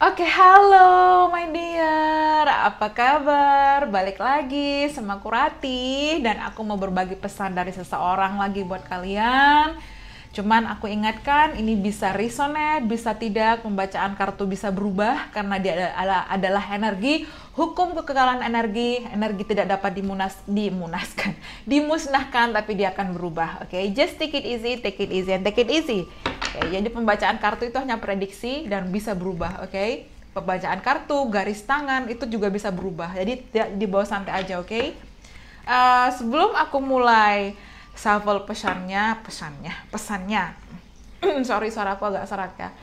Oke, okay, halo my dear. Apa kabar? Balik lagi sama aku Rati, dan aku mau berbagi pesan dari seseorang lagi buat kalian. Cuman aku ingatkan ini bisa resonate, bisa tidak, pembacaan kartu bisa berubah karena dia adalah, adalah energi, hukum kekekalan energi, energi tidak dapat dimunas, dimunaskan, dimusnahkan tapi dia akan berubah. Oke, okay? just take it easy, take it easy and take it easy. Okay, jadi pembacaan kartu itu hanya prediksi dan bisa berubah, oke? Okay? Pembacaan kartu, garis tangan itu juga bisa berubah. Jadi tidak dibawa santai aja, oke? Okay? Uh, eh, sebelum aku mulai shuffle pesannya, pesannya, pesannya. Sorry suara aku agak serak ya.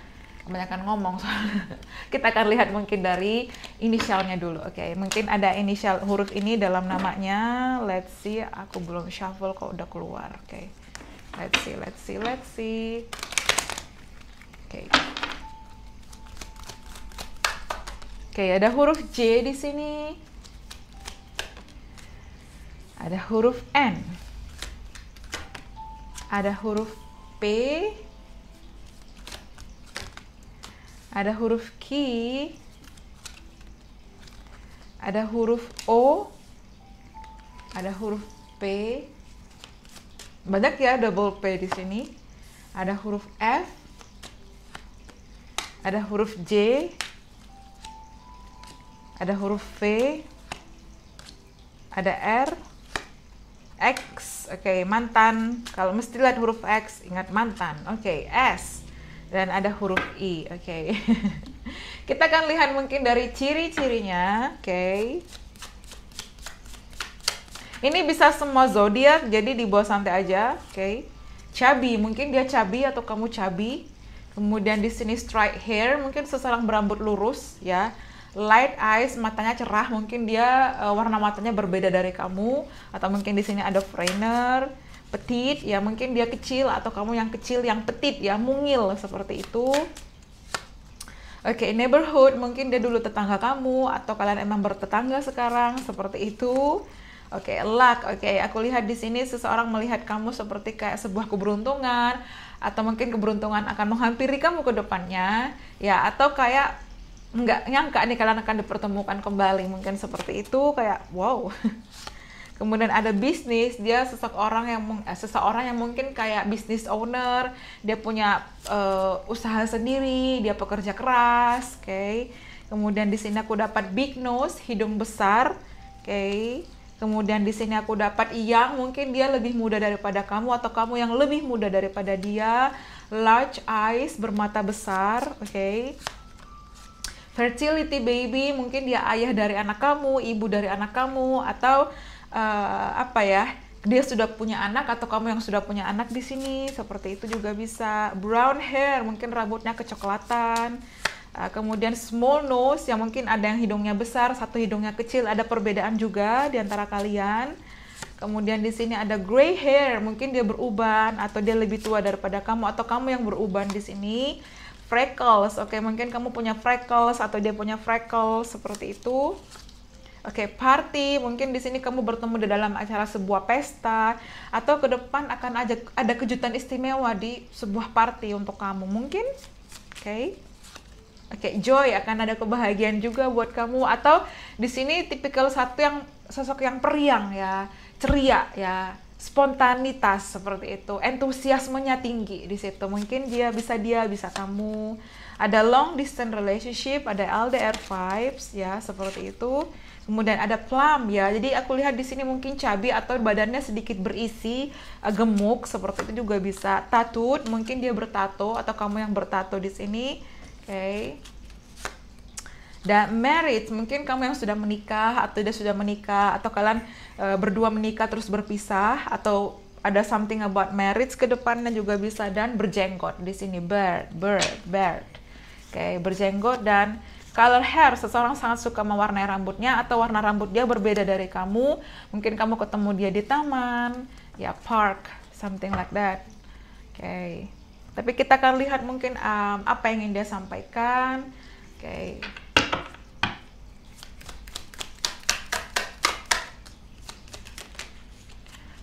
Kebanyakan ngomong Kita akan lihat mungkin dari inisialnya dulu, oke? Okay? Mungkin ada inisial huruf ini dalam namanya. Let's see, aku belum shuffle kok udah keluar, oke? Okay? Let's see, let's see, let's see. Oke. Oke, ada huruf J di sini. Ada huruf N. Ada huruf P. Ada huruf Q. Ada huruf O. Ada huruf P. Banyak ya double P di sini. Ada huruf F ada huruf J, ada huruf V, ada R, X, oke okay, mantan. Kalau mesti lihat huruf X, ingat mantan. Oke, okay, S dan ada huruf I. Oke, okay. kita akan lihat mungkin dari ciri-cirinya. Oke, okay. ini bisa semua zodiak, jadi di bawah santai aja. Oke, okay. cabi mungkin dia cabi atau kamu cabi. Kemudian di sini straight hair mungkin seseorang berambut lurus ya. Light eyes matanya cerah mungkin dia uh, warna matanya berbeda dari kamu atau mungkin di sini ada foreigner petit ya mungkin dia kecil atau kamu yang kecil yang petit ya mungil seperti itu. Oke, okay, neighborhood mungkin dia dulu tetangga kamu atau kalian emang bertetangga sekarang seperti itu. Oke, okay, luck. Oke, okay, aku lihat di sini seseorang melihat kamu seperti kayak sebuah keberuntungan atau mungkin keberuntungan akan menghampiri kamu ke depannya. Ya, atau kayak nggak nyangka nih kalian akan dipertemukan kembali. Mungkin seperti itu kayak wow. Kemudian ada bisnis, dia sosok orang yang eh, seseorang yang mungkin kayak bisnis owner, dia punya uh, usaha sendiri, dia pekerja keras, oke. Okay. Kemudian di sini aku dapat big nose, hidung besar, oke. Okay Kemudian di sini aku dapat yang mungkin dia lebih muda daripada kamu atau kamu yang lebih muda daripada dia. Large eyes, bermata besar, oke. Okay. Fertility baby, mungkin dia ayah dari anak kamu, ibu dari anak kamu atau uh, apa ya? Dia sudah punya anak atau kamu yang sudah punya anak di sini, seperti itu juga bisa. Brown hair, mungkin rambutnya kecoklatan Ah, kemudian small nose yang mungkin ada yang hidungnya besar, satu hidungnya kecil, ada perbedaan juga di antara kalian. Kemudian di sini ada gray hair, mungkin dia beruban atau dia lebih tua daripada kamu atau kamu yang beruban di sini. Freckles, oke okay, mungkin kamu punya freckles atau dia punya freckles seperti itu. Oke, okay, party. Mungkin di sini kamu bertemu di dalam acara sebuah pesta atau ke depan akan ada kejutan istimewa di sebuah party untuk kamu. Mungkin. Oke kayak joy akan ada kebahagiaan juga buat kamu atau di sini tipikal satu yang sosok yang periang ya ceria ya spontanitas seperti itu entusiasmenya tinggi di situ mungkin dia bisa dia bisa kamu ada long distance relationship ada LDR vibes ya seperti itu kemudian ada plum ya jadi aku lihat di sini mungkin cabi atau badannya sedikit berisi eh, gemuk seperti itu juga bisa tatut mungkin dia bertato atau kamu yang bertato di sini okay. dan marriage mungkin kamu yang sudah menikah atau sudah sudah menikah atau kalian uh, berdua menikah terus berpisah atau ada something about marriage ke depannya juga bisa dan berjenggot di sini bird bird bird oke okay, berjenggot dan color hair seseorang sangat suka mewarnai rambutnya atau warna rambut dia berbeda dari kamu mungkin kamu ketemu dia di taman ya park something like that oke okay. Tapi kita akan lihat mungkin um, apa yang ingin dia sampaikan. Oke. Okay.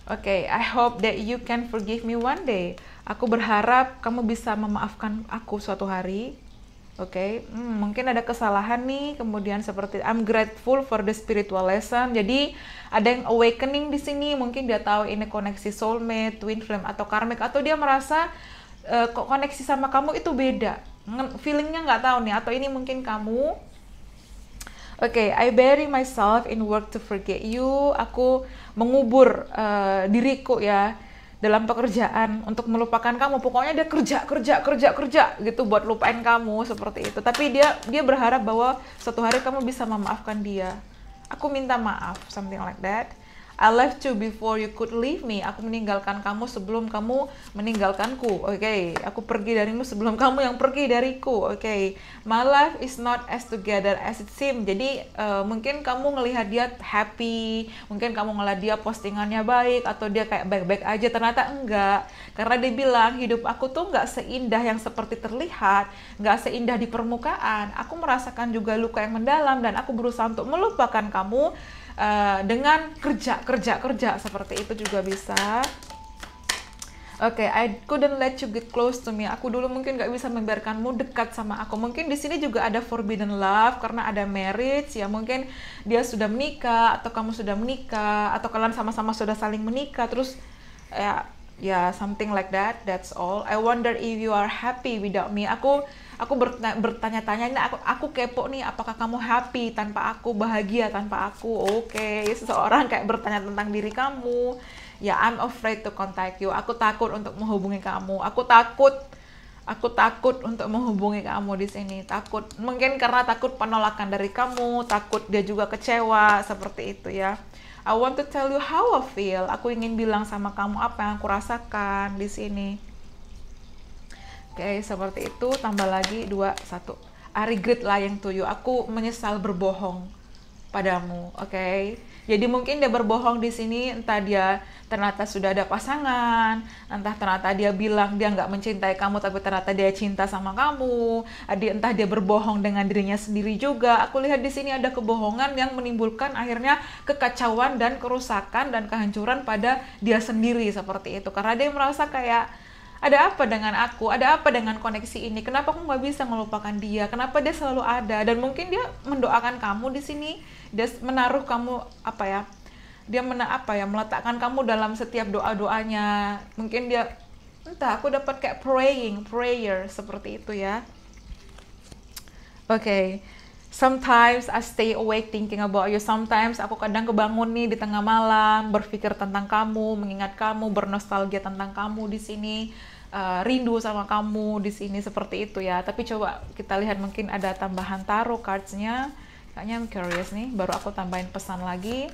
Oke, okay, I hope that you can forgive me one day. Aku berharap kamu bisa memaafkan aku suatu hari. Oke, okay? hmm, mungkin ada kesalahan nih. Kemudian seperti I'm grateful for the spiritual lesson. Jadi ada yang awakening di sini. Mungkin dia tahu ini koneksi soulmate, twin flame atau karmic atau dia merasa uh, koneksi sama kamu itu beda feelingnya nggak tahu nih atau ini mungkin kamu Oke, okay, I bury myself in work to forget you. Aku mengubur uh, diriku ya dalam pekerjaan untuk melupakan kamu. Pokoknya dia kerja, kerja, kerja, kerja gitu buat lupain kamu seperti itu. Tapi dia dia berharap bahwa suatu hari kamu bisa memaafkan dia. Aku minta maaf, something like that. I left you before you could leave me. Aku meninggalkan kamu sebelum kamu meninggalkanku. Oke, okay. aku pergi darimu sebelum kamu yang pergi dariku. Oke, okay. my life is not as together as it seems. Jadi uh, mungkin kamu ngelihat dia happy, mungkin kamu ngelihat dia postingannya baik atau dia kayak baik-baik aja. Ternyata enggak, karena dia bilang hidup aku tuh nggak seindah yang seperti terlihat, nggak seindah di permukaan. Aku merasakan juga luka yang mendalam dan aku berusaha untuk melupakan kamu uh, dengan kerja kerja kerja seperti itu juga bisa Oke, okay, I couldn't let you get close to me. Aku dulu mungkin nggak bisa membiarkanmu dekat sama aku. Mungkin di sini juga ada forbidden love karena ada marriage ya. Mungkin dia sudah menikah atau kamu sudah menikah atau kalian sama-sama sudah saling menikah. Terus ya ya yeah, something like that that's all I wonder if you are happy without me aku aku bertanya-tanya ini aku aku kepo nih apakah kamu happy tanpa aku bahagia tanpa aku oke okay. seseorang kayak bertanya tentang diri kamu ya yeah, I'm afraid to contact you aku takut untuk menghubungi kamu aku takut aku takut untuk menghubungi kamu di sini takut mungkin karena takut penolakan dari kamu takut dia juga kecewa seperti itu ya I want to tell you how I feel. Aku ingin bilang sama kamu apa yang aku rasakan di sini. Oke, okay, seperti itu. Tambah lagi dua satu. I regret lying to you. Aku menyesal berbohong padamu. Oke. Okay? Jadi mungkin dia berbohong di sini entah dia ternyata sudah ada pasangan, entah ternyata dia bilang dia nggak mencintai kamu tapi ternyata dia cinta sama kamu, Adik entah dia berbohong dengan dirinya sendiri juga. Aku lihat di sini ada kebohongan yang menimbulkan akhirnya kekacauan dan kerusakan dan kehancuran pada dia sendiri seperti itu karena dia merasa kayak ada apa dengan aku? Ada apa dengan koneksi ini? Kenapa aku nggak bisa melupakan dia? Kenapa dia selalu ada? Dan mungkin dia mendoakan kamu di sini dia menaruh kamu apa ya dia mena apa ya meletakkan kamu dalam setiap doa doanya mungkin dia entah aku dapat kayak praying prayer seperti itu ya oke okay. Sometimes I stay awake thinking about you. Sometimes aku kadang kebangun nih di tengah malam, berpikir tentang kamu, mengingat kamu, bernostalgia tentang kamu di sini, uh, rindu sama kamu di sini seperti itu ya. Tapi coba kita lihat mungkin ada tambahan taruh cardsnya. Kayaknya I'm curious nih, baru aku tambahin pesan lagi.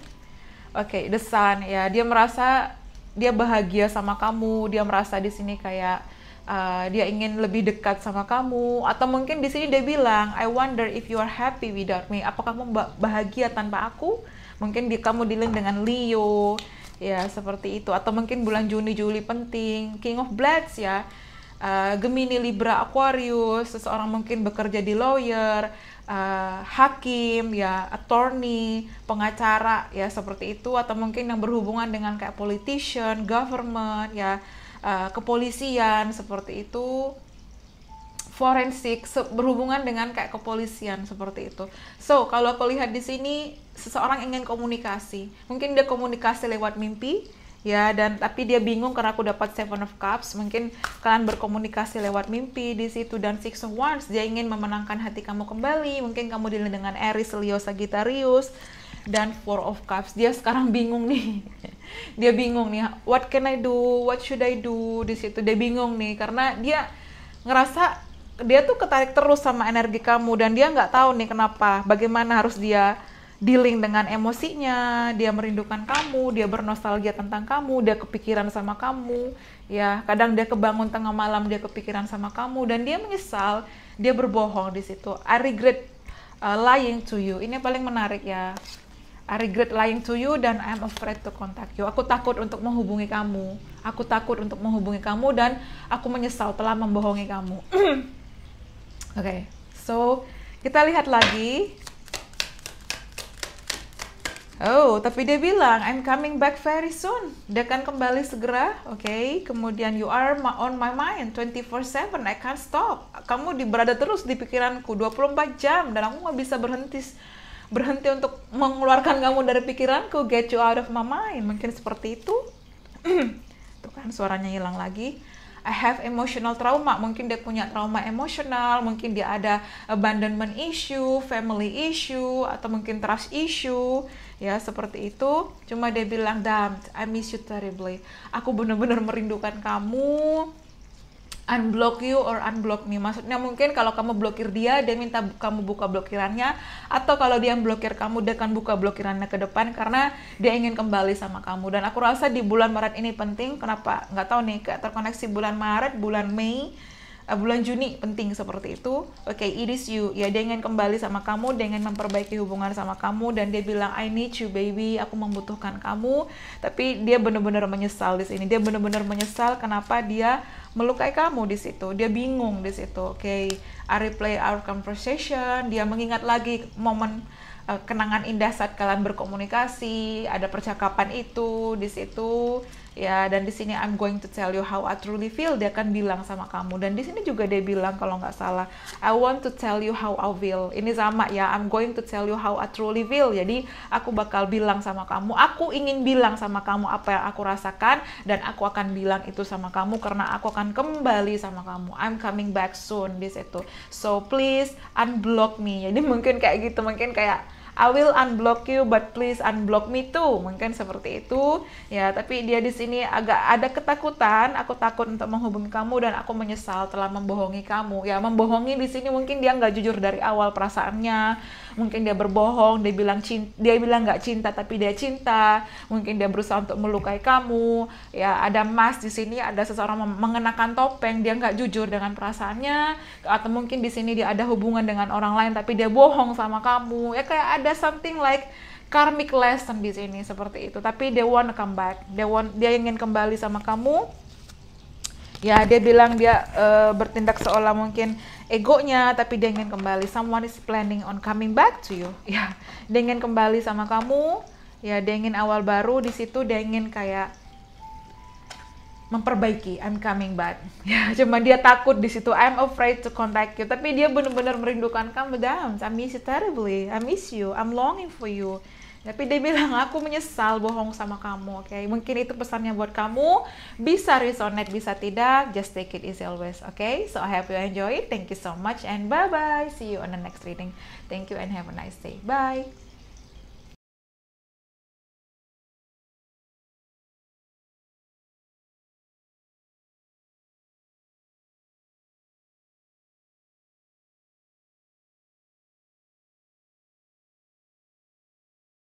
Oke, okay, the ya, dia merasa dia bahagia sama kamu, dia merasa di sini kayak uh, dia ingin lebih dekat sama kamu atau mungkin di sini dia bilang I wonder if you are happy without me. Apa kamu bahagia tanpa aku? Mungkin di kamu dealing dengan Leo ya seperti itu atau mungkin bulan Juni Juli penting King of Blacks ya uh, Gemini Libra Aquarius seseorang mungkin bekerja di lawyer uh, hakim ya attorney pengacara ya seperti itu atau mungkin yang berhubungan dengan kayak politician government ya uh, kepolisian seperti itu forensik berhubungan dengan kayak kepolisian seperti itu. So, kalau aku lihat di sini seseorang ingin komunikasi. Mungkin dia komunikasi lewat mimpi, ya dan tapi dia bingung karena aku dapat Seven of Cups mungkin kalian berkomunikasi lewat mimpi di situ dan Six of Wands dia ingin memenangkan hati kamu kembali mungkin kamu dealing dengan Aries Leo Sagittarius dan Four of Cups dia sekarang bingung nih dia bingung nih what can I do what should I do di situ dia bingung nih karena dia ngerasa dia tuh ketarik terus sama energi kamu dan dia nggak tahu nih kenapa bagaimana harus dia dealing dengan emosinya, dia merindukan kamu, dia bernostalgia tentang kamu, dia kepikiran sama kamu, ya kadang dia kebangun tengah malam dia kepikiran sama kamu dan dia menyesal, dia berbohong di situ. I regret uh, lying to you. Ini paling menarik ya. I regret lying to you dan I'm afraid to contact you. Aku takut untuk menghubungi kamu. Aku takut untuk menghubungi kamu dan aku menyesal telah membohongi kamu. Oke, okay. so kita lihat lagi Oh, tapi dia bilang, I'm coming back very soon. Dia akan kembali segera, oke. Okay? Kemudian, you are on my mind 24-7, I can't stop. Kamu berada terus di pikiranku 24 jam, dan aku nggak bisa berhenti berhenti untuk mengeluarkan kamu dari pikiranku. Get you out of my mind. Mungkin seperti itu. Tuh kan suaranya hilang lagi. I have emotional trauma. Mungkin dia punya trauma emosional, mungkin dia ada abandonment issue, family issue, atau mungkin trust issue ya seperti itu cuma dia bilang damn I miss you terribly aku bener-bener merindukan kamu unblock you or unblock me maksudnya mungkin kalau kamu blokir dia dia minta kamu buka blokirannya atau kalau dia blokir kamu dia akan buka blokirannya ke depan karena dia ingin kembali sama kamu dan aku rasa di bulan Maret ini penting kenapa nggak tahu nih kayak terkoneksi bulan Maret bulan Mei uh, bulan Juni penting seperti itu. Oke, okay, it is you. Ya, dia ingin kembali sama kamu dengan memperbaiki hubungan sama kamu dan dia bilang I need you baby, aku membutuhkan kamu. Tapi dia benar-benar menyesal di sini. Dia benar-benar menyesal kenapa dia melukai kamu di situ. Dia bingung di situ. Oke, okay, I replay our conversation. Dia mengingat lagi momen uh, kenangan indah saat kalian berkomunikasi, ada percakapan itu di situ ya dan di sini I'm going to tell you how I truly feel dia akan bilang sama kamu dan di sini juga dia bilang kalau nggak salah I want to tell you how I feel ini sama ya I'm going to tell you how I truly feel jadi aku bakal bilang sama kamu aku ingin bilang sama kamu apa yang aku rasakan dan aku akan bilang itu sama kamu karena aku akan kembali sama kamu I'm coming back soon di situ so please unblock me jadi mungkin kayak gitu mungkin kayak I will unblock you but please unblock me too. Mungkin seperti itu. Ya, tapi dia di sini agak ada ketakutan, aku takut untuk menghubungi kamu dan aku menyesal telah membohongi kamu. Ya, membohongi di sini mungkin dia nggak jujur dari awal perasaannya. Mungkin dia berbohong, dia bilang cinta, dia bilang nggak cinta tapi dia cinta. Mungkin dia berusaha untuk melukai kamu. Ya, ada mas di sini, ada seseorang mengenakan topeng, dia nggak jujur dengan perasaannya atau mungkin di sini dia ada hubungan dengan orang lain tapi dia bohong sama kamu. Ya kayak ada ada something like karmic lesson di sini seperti itu tapi they want to come back they want dia ingin kembali sama kamu ya dia bilang dia uh, bertindak seolah mungkin egonya tapi dia ingin kembali someone is planning on coming back to you ya dia ingin kembali sama kamu ya dia ingin awal baru di situ dia ingin kayak memperbaiki I'm coming back ya cuma dia takut di situ I'm afraid to contact you tapi dia benar-benar merindukan kamu down I miss you terribly I miss you I'm longing for you tapi dia bilang aku menyesal bohong sama kamu oke okay? mungkin itu pesannya buat kamu bisa resonate bisa tidak just take it easy always oke okay? so I hope you enjoy thank you so much and bye bye see you on the next reading thank you and have a nice day bye